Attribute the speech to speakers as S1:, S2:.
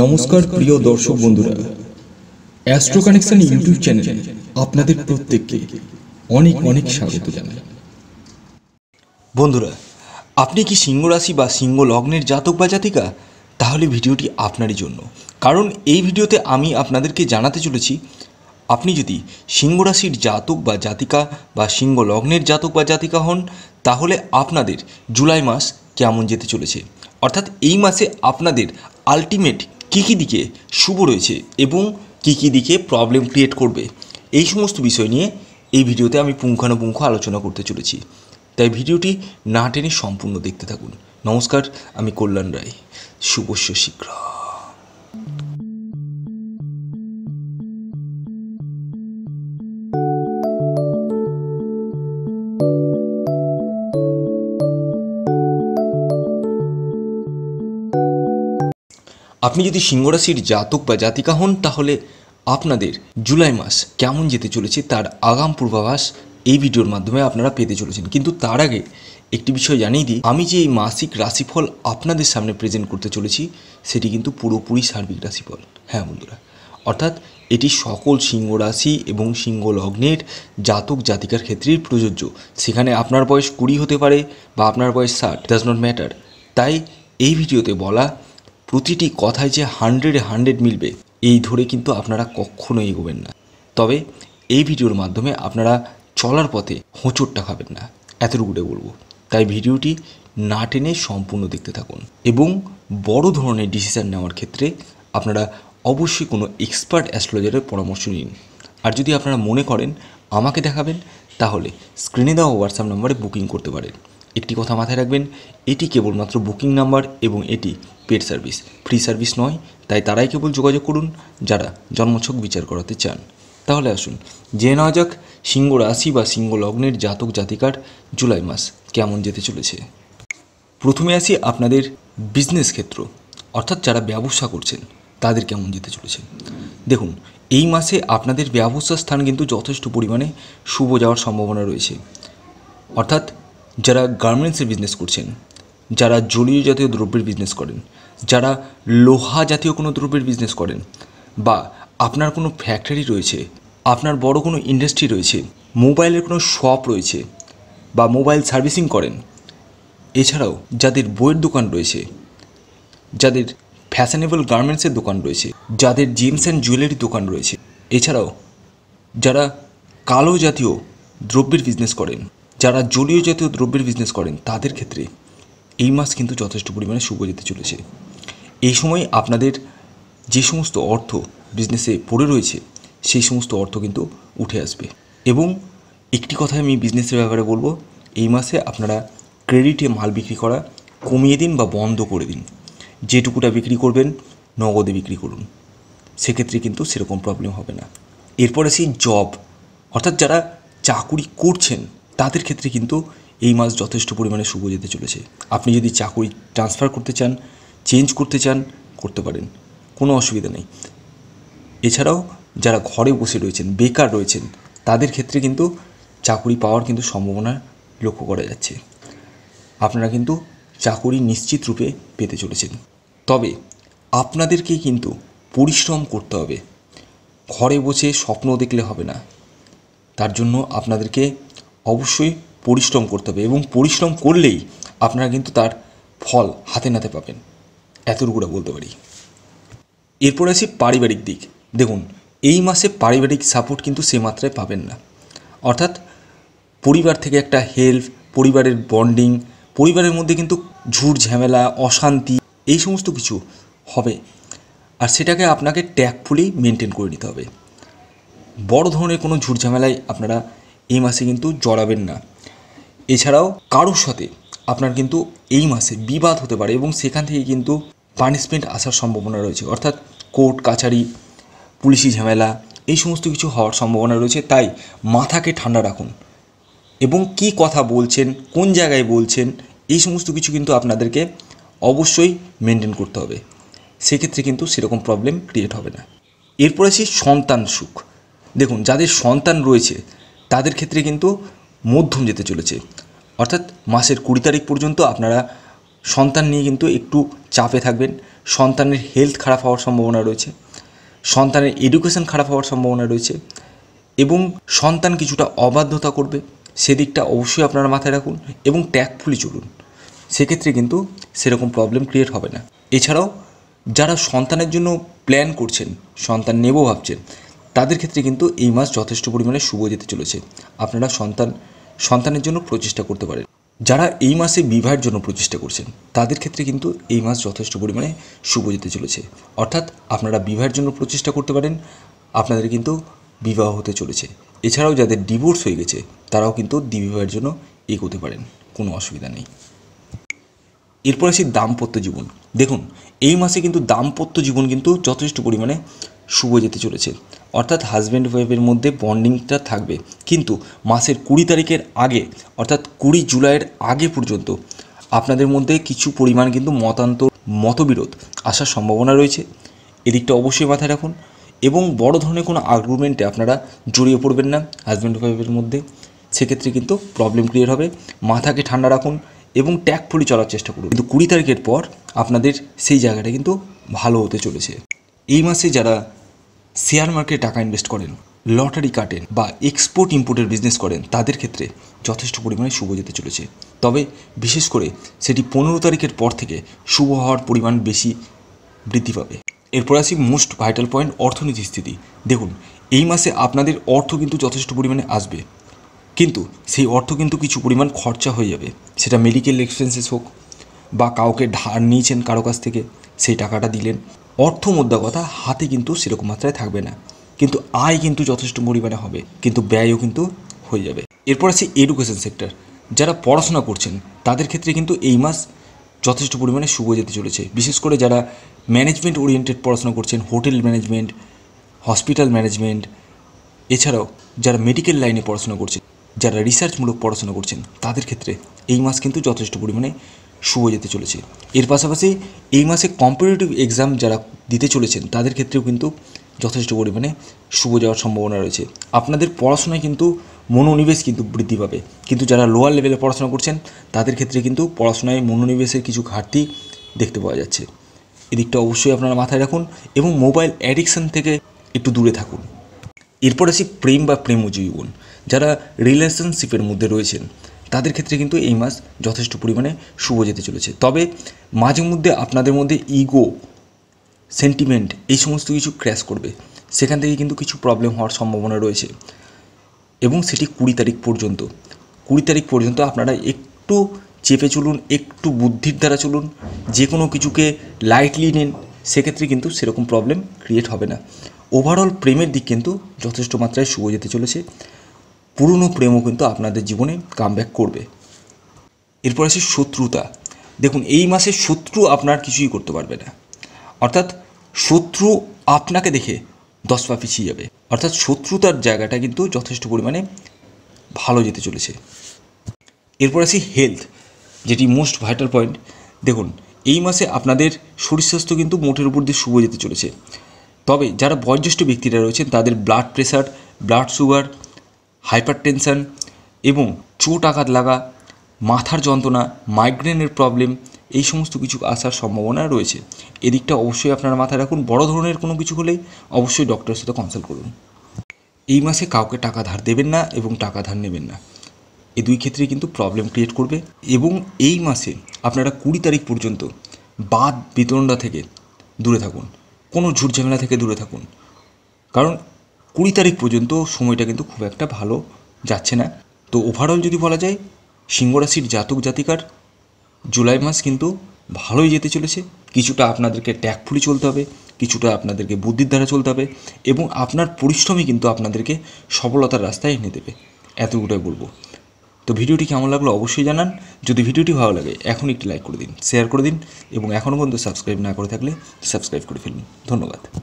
S1: নমস্কার প্রিয় দর্শক বন্ধুরা অ্যাস্ট্রো কানেকশন ইউটিউব চ্যানেলে আপনাদের প্রত্যেককে অনেক অনেক স্বাগত জানাই বন্ধুরা আপনি কি সিংহ রাশি বা সিংহ লগ্নের জাতক বা জাতিকা তাহলে ভিডিওটি আপনারই জন্য কারণ এই ভিডিওতে আমি আপনাদেরকে জানাতে চলেছি আপনি যদি সিংহ রাশির জাতক বা জাতিকা বা সিংহ লগ্নের জাতক বা জাতিকা হন তাহলে আপনাদের জুলাই মাস কেমন যেতে চলেছে অর্থাৎ এই মাসে আপনাদের আলটিমেট কী কী দিকে শুভ রয়েছে এবং কী কী দিকে প্রবলেম ক্রিয়েট করবে এই সমস্ত বিষয় নিয়ে এই ভিডিওতে আমি পুঙ্খানুপুঙ্খ আলোচনা করতে চলেছি তাই ভিডিওটি না টেনে সম্পূর্ণ দেখতে থাকুন নমস্কার আমি কল্যাণ রায় শুভস্য শীঘ্র আপনি যদি সিংহরাশির জাতক বা জাতিকা হন তাহলে আপনাদের জুলাই মাস কেমন যেতে চলেছে তার আগাম পূর্বাভাস এই ভিডিওর মাধ্যমে আপনারা পেতে চলেছেন কিন্তু তার আগে একটি বিষয় জানিয়ে দিই আমি যে এই মাসিক রাশিফল আপনাদের সামনে প্রেজেন্ট করতে চলেছি সেটি কিন্তু পুরোপুরি সার্বিক রাশিফল হ্যাঁ বন্ধুরা অর্থাৎ এটি সকল সিংহ রাশি এবং সিংহ লগ্নের জাতক জাতিকার ক্ষেত্রেই প্রযোজ্য সেখানে আপনার বয়স কুড়ি হতে পারে বা আপনার বয়স ষাট ডাজ নট ম্যাটার তাই এই ভিডিওতে বলা প্রতিটি কথায় যে হান্ড্রেডে হান্ড্রেড মিলবে এই ধরে কিন্তু আপনারা কখনো এগোবেন না তবে এই ভিডিওর মাধ্যমে আপনারা চলার পথে হোঁচটটা খাবেন না এতটুকুটে বলবো তাই ভিডিওটি না টেনে সম্পূর্ণ দেখতে থাকুন এবং বড় ধরনের ডিসিশান নেওয়ার ক্ষেত্রে আপনারা অবশ্যই কোনো এক্সপার্ট অ্যাস্ট্রোলজারের পরামর্শ নিন আর যদি আপনারা মনে করেন আমাকে দেখাবেন তাহলে স্ক্রিনে দেওয়া হোয়াটসঅ্যাপ নম্বরে বুকিং করতে পারেন একটি কথা মাথায় রাখবেন এটি কেবলমাত্র বুকিং নাম্বার এবং এটি পেড সার্ভিস ফ্রি সার্ভিস নয় তাই তারাই কেবল যোগাযোগ করুন যারা জন্মছক বিচার করাতে চান তাহলে আসুন জেনে নেওয়া যাক সিংহ রাশি বা সিংহ লগ্নের জাতক জাতিকার জুলাই মাস কেমন যেতে চলেছে প্রথমে আসি আপনাদের বিজনেস ক্ষেত্র অর্থাৎ যারা ব্যবসা করছেন তাদের কেমন যেতে চলেছে দেখুন এই মাসে আপনাদের ব্যবসার স্থান কিন্তু যথেষ্ট পরিমাণে শুভ যাওয়ার সম্ভাবনা রয়েছে অর্থাৎ যারা গার্মেন্টসের বিজনেস করছেন যারা জলীয় জাতীয় দ্রব্যের বিজনেস করেন যারা লোহা জাতীয় কোনো দ্রব্যের বিজনেস করেন বা আপনার কোনো ফ্যাক্টরি রয়েছে আপনার বড় কোনো ইন্ডাস্ট্রি রয়েছে মোবাইলের কোনো শপ রয়েছে বা মোবাইল সার্ভিসিং করেন এছাড়াও যাদের বইয়ের দোকান রয়েছে যাদের ফ্যাশনেবল গার্মেন্টসের দোকান রয়েছে যাদের জিমস অ্যান্ড জুয়েলারি দোকান রয়েছে এছাড়াও যারা কালো জাতীয় দ্রব্যের বিজনেস করেন যারা জলীয় জাতীয় দ্রব্যের বিজনেস করেন তাদের ক্ষেত্রে এই মাস কিন্তু যথেষ্ট পরিমাণে শুভ যেতে চলেছে এই সময় আপনাদের যে সমস্ত অর্থ বিজনেসে পড়ে রয়েছে সেই সমস্ত অর্থ কিন্তু উঠে আসবে এবং একটি কথা আমি বিজনেসের ব্যাপারে বলবো এই মাসে আপনারা ক্রেডিটে মাল বিক্রি করা কমিয়ে দিন বা বন্ধ করে দিন যেটুকুটা বিক্রি করবেন নগদে বিক্রি করুন সেক্ষেত্রে কিন্তু সেরকম প্রবলেম হবে না এরপর আসি জব অর্থাৎ যারা চাকুরি করছেন তাদের ক্ষেত্রে কিন্তু এই মাস যথেষ্ট পরিমাণে শুভ যেতে চলেছে আপনি যদি চাকরি ট্রান্সফার করতে চান চেঞ্জ করতে চান করতে পারেন কোনো অসুবিধা নেই এছাড়াও যারা ঘরে বসে রয়েছেন বেকার রয়েছেন তাদের ক্ষেত্রে কিন্তু চাকরি পাওয়ার কিন্তু সম্ভাবনা লক্ষ্য করা যাচ্ছে আপনারা কিন্তু চাকরি নিশ্চিত রূপে পেতে চলেছেন তবে আপনাদেরকে কিন্তু পরিশ্রম করতে হবে ঘরে বসে স্বপ্ন দেখলে হবে না তার জন্য আপনাদেরকে অবশ্যই পরিশ্রম করতে হবে এবং পরিশ্রম করলেই আপনারা কিন্তু তার ফল হাতে নাতে পাবেন এতটুকুটা বলতে পারি এরপর আসি পারিবারিক দিক দেখুন এই মাসে পারিবারিক সাপোর্ট কিন্তু সে মাত্রায় পাবেন না অর্থাৎ পরিবার থেকে একটা হেল্প পরিবারের বন্ডিং পরিবারের মধ্যে কিন্তু ঝুট ঝামেলা অশান্তি এই সমস্ত কিছু হবে আর সেটাকে আপনাকে ট্যাগফুলি মেনটেন করে নিতে হবে বড় ধরনের কোনো ঝুট ঝামেলায় আপনারা এই মাসে কিন্তু জড়াবেন না এছাড়াও কারোর সাথে আপনার কিন্তু এই মাসে বিবাদ হতে পারে এবং সেখান থেকে কিন্তু পানিশমেন্ট আসার সম্ভাবনা রয়েছে অর্থাৎ কোর্ট কাছারি পুলিশি ঝামেলা এই সমস্ত কিছু হওয়ার সম্ভাবনা রয়েছে তাই মাথাকে ঠান্ডা রাখুন এবং কি কথা বলছেন কোন জায়গায় বলছেন এই সমস্ত কিছু কিন্তু আপনাদেরকে অবশ্যই মেনটেন করতে হবে সেক্ষেত্রে কিন্তু সেরকম প্রবলেম ক্রিয়েট হবে না এরপর আসি সন্তান সুখ দেখুন যাদের সন্তান রয়েছে তাদের ক্ষেত্রে কিন্তু মধ্যম যেতে চলেছে অর্থাৎ মাসের কুড়ি তারিখ পর্যন্ত আপনারা সন্তান নিয়ে কিন্তু একটু চাপে থাকবেন সন্তানের হেলথ খারাপ হওয়ার সম্ভাবনা রয়েছে সন্তানের এডুকেশন খারাপ হওয়ার সম্ভাবনা রয়েছে এবং সন্তান কিছুটা অবাধ্যতা করবে সেদিকটা অবশ্যই আপনারা মাথায় রাখুন এবং ট্যাগফুলি চলুন সেক্ষেত্রে কিন্তু সেরকম প্রবলেম ক্রিয়েট হবে না এছাড়াও যারা সন্তানের জন্য প্ল্যান করছেন সন্তান নেব ভাবছেন তাদের ক্ষেত্রে কিন্তু এই মাস যথেষ্ট পরিমাণে শুভ যেতে চলেছে আপনারা সন্তান সন্তানের জন্য প্রচেষ্টা করতে পারেন যারা এই মাসে বিবাহের জন্য প্রচেষ্টা করছেন তাদের ক্ষেত্রে কিন্তু এই মাস যথেষ্ট পরিমাণে শুভ যেতে চলেছে অর্থাৎ আপনারা বিবাহের জন্য প্রচেষ্টা করতে পারেন আপনাদের কিন্তু বিবাহ হতে চলেছে এছাড়াও যাদের ডিভোর্স হয়ে গেছে তারাও কিন্তু দ্বিবিবাহের জন্য এগোতে পারেন কোনো অসুবিধা নেই এরপর আসি দাম্পত্য জীবন দেখুন এই মাসে কিন্তু দাম্পত্য জীবন কিন্তু যথেষ্ট পরিমাণে শুভ যেতে চলেছে অর্থাৎ হাজব্যান্ড ওয়াইফের মধ্যে বন্ডিংটা থাকবে কিন্তু মাসের কুড়ি তারিখের আগে অর্থাৎ কুড়ি জুলাইয়ের আগে পর্যন্ত আপনাদের মধ্যে কিছু পরিমাণ কিন্তু মতান্তর মতবিরোধ আসার সম্ভাবনা রয়েছে এদিকটা অবশ্যই মাথায় রাখুন এবং বড় ধরনের কোনো আর্গুমেন্টে আপনারা জড়িয়ে পড়বেন না হাজব্যান্ড ওয়াইফের মধ্যে সেক্ষেত্রে কিন্তু প্রবলেম ক্রিয়েট হবে মাথাকে ঠান্ডা রাখুন এবং ট্যাকফুলি চলার চেষ্টা করুন কিন্তু কুড়ি তারিখের পর আপনাদের সেই জায়গাটা কিন্তু ভালো হতে চলেছে এই মাসে যারা শেয়ার মার্কেটে টাকা ইনভেস্ট করেন লটারি কাটেন বা এক্সপোর্ট ইম্পোর্টের বিজনেস করেন তাদের ক্ষেত্রে যথেষ্ট পরিমাণে শুভ যেতে চলেছে তবে বিশেষ করে সেটি পনেরো তারিখের পর থেকে শুভ হওয়ার পরিমাণ বেশি বৃদ্ধি পাবে এরপর আসি মোস্ট ভাইটাল পয়েন্ট অর্থনীতির স্থিতি দেখুন এই মাসে আপনাদের অর্থ কিন্তু যথেষ্ট পরিমাণে আসবে কিন্তু সেই অর্থ কিন্তু কিছু পরিমাণ খরচা হয়ে যাবে সেটা মেডিকেল এক্সপেন্সেস হোক বা কাউকে ধার নিয়েছেন কারো কাছ থেকে সেই টাকাটা দিলেন অর্থ মুদ্রা কথা হাতে কিন্তু সেরকম মাত্রায় থাকবে না কিন্তু আয় কিন্তু যথেষ্ট পরিমাণে হবে কিন্তু ব্যয়ও কিন্তু হয়ে যাবে এরপর আছে এডুকেশন সেক্টর যারা পড়াশোনা করছেন তাদের ক্ষেত্রে কিন্তু এই মাস যথেষ্ট পরিমাণে শুভ যেতে চলেছে বিশেষ করে যারা ম্যানেজমেন্ট ওরিয়েন্টেড পড়াশোনা করছেন হোটেল ম্যানেজমেন্ট হসপিটাল ম্যানেজমেন্ট এছাড়াও যারা মেডিকেল লাইনে পড়াশোনা করছেন যারা রিসার্চমূলক পড়াশোনা করছেন তাদের ক্ষেত্রে এই মাস কিন্তু যথেষ্ট পরিমাণে শুয়ে যেতে চলেছে এর পাশাপাশি এই মাসে কম্পিটিটিভ এক্সাম যারা দিতে চলেছেন তাদের ক্ষেত্রেও কিন্তু যথেষ্ট পরিমাণে শুভ যাওয়ার সম্ভাবনা রয়েছে আপনাদের পড়াশোনায় কিন্তু মনোনিবেশ কিন্তু বৃদ্ধি পাবে কিন্তু যারা লোয়ার লেভেলে পড়াশোনা করছেন তাদের ক্ষেত্রে কিন্তু পড়াশোনায় মনোনিবেশের কিছু ঘাটতি দেখতে পাওয়া যাচ্ছে এদিকটা অবশ্যই আপনারা মাথায় রাখুন এবং মোবাইল অ্যাডিকশান থেকে একটু দূরে থাকুন এরপর আসি প্রেম বা প্রেম জীবন যারা রিলেশনশিপের মধ্যে রয়েছেন তাদের ক্ষেত্রে কিন্তু এই মাস যথেষ্ট পরিমাণে শুভ যেতে চলেছে তবে মাঝে মধ্যে আপনাদের মধ্যে ইগো সেন্টিমেন্ট এই সমস্ত কিছু ক্র্যাশ করবে সেখান থেকে কিন্তু কিছু প্রবলেম হওয়ার সম্ভাবনা রয়েছে এবং সেটি কুড়ি তারিখ পর্যন্ত কুড়ি তারিখ পর্যন্ত আপনারা একটু চেপে চলুন একটু বুদ্ধির দ্বারা চলুন যে কোনো কিছুকে লাইটলি নেন সেক্ষেত্রে কিন্তু সেরকম প্রবলেম ক্রিয়েট হবে না ওভারঅল প্রেমের দিক কিন্তু যথেষ্ট মাত্রায় শুভ যেতে চলেছে পুরনো প্রেমও কিন্তু আপনাদের জীবনে কামব্যাক করবে এরপর আছে শত্রুতা দেখুন এই মাসে শত্রু আপনার কিছুই করতে পারবে না অর্থাৎ শত্রু আপনাকে দেখে দশ পা পিছিয়ে যাবে অর্থাৎ শত্রুতার জায়গাটা কিন্তু যথেষ্ট পরিমাণে ভালো যেতে চলেছে এরপর আসি হেলথ যেটি মোস্ট ভাইটাল পয়েন্ট দেখুন এই মাসে আপনাদের শরীর স্বাস্থ্য কিন্তু মোটের উপর দিয়ে শুভ যেতে চলেছে তবে যারা বয়োজ্যেষ্ঠ ব্যক্তিরা রয়েছেন তাদের blood pressure blood sugar hypertension এবং চোট আঘাত লাগা মাথার যন্ত্রণা মাইগ্রেনের প্রবলেম এই সমস্ত কিছু আসার সম্ভাবনা রয়েছে এদিকটা অবশ্যই আপনারা মাথায় রাখুন বড় ধরনের কোনো কিছু হলেই অবশ্যই ডক্টরের সাথে কনসাল্ট করুন এই মাসে কাউকে টাকা ধার দেবেন না এবং টাকা ধার নেবেন না এই দুই ক্ষেত্রে কিন্তু প্রবলেম ক্রিয়েট করবে এবং এই মাসে আপনারা কুড়ি তারিখ পর্যন্ত বাদ বিতরণটা থেকে দূরে থাকুন কোনো ঝুট ঝামেলা থেকে দূরে থাকুন কারণ কুড়ি তারিখ পর্যন্ত সময়টা কিন্তু খুব একটা ভালো যাচ্ছে না তো ওভারঅল যদি বলা যায় সিংহরাশির জাতক জাতিকার জুলাই মাস কিন্তু ভালোই যেতে চলেছে কিছুটা আপনাদেরকে ট্যাকফুলি চলতে হবে কিছুটা আপনাদেরকে বুদ্ধির দ্বারা চলতে হবে এবং আপনার পরিশ্রমই কিন্তু আপনাদেরকে সফলতার রাস্তায় এনে দেবে এতটুকুটাই বলবো তো ভিডিওটি কেমন লাগলো অবশ্যই জানান যদি ভিডিওটি ভালো লাগে এখন একটি লাইক করে দিন শেয়ার করে দিন এবং এখনও পর্যন্ত সাবস্ক্রাইব না করে থাকলে সাবস্ক্রাইব করে ফেলুন ধন্যবাদ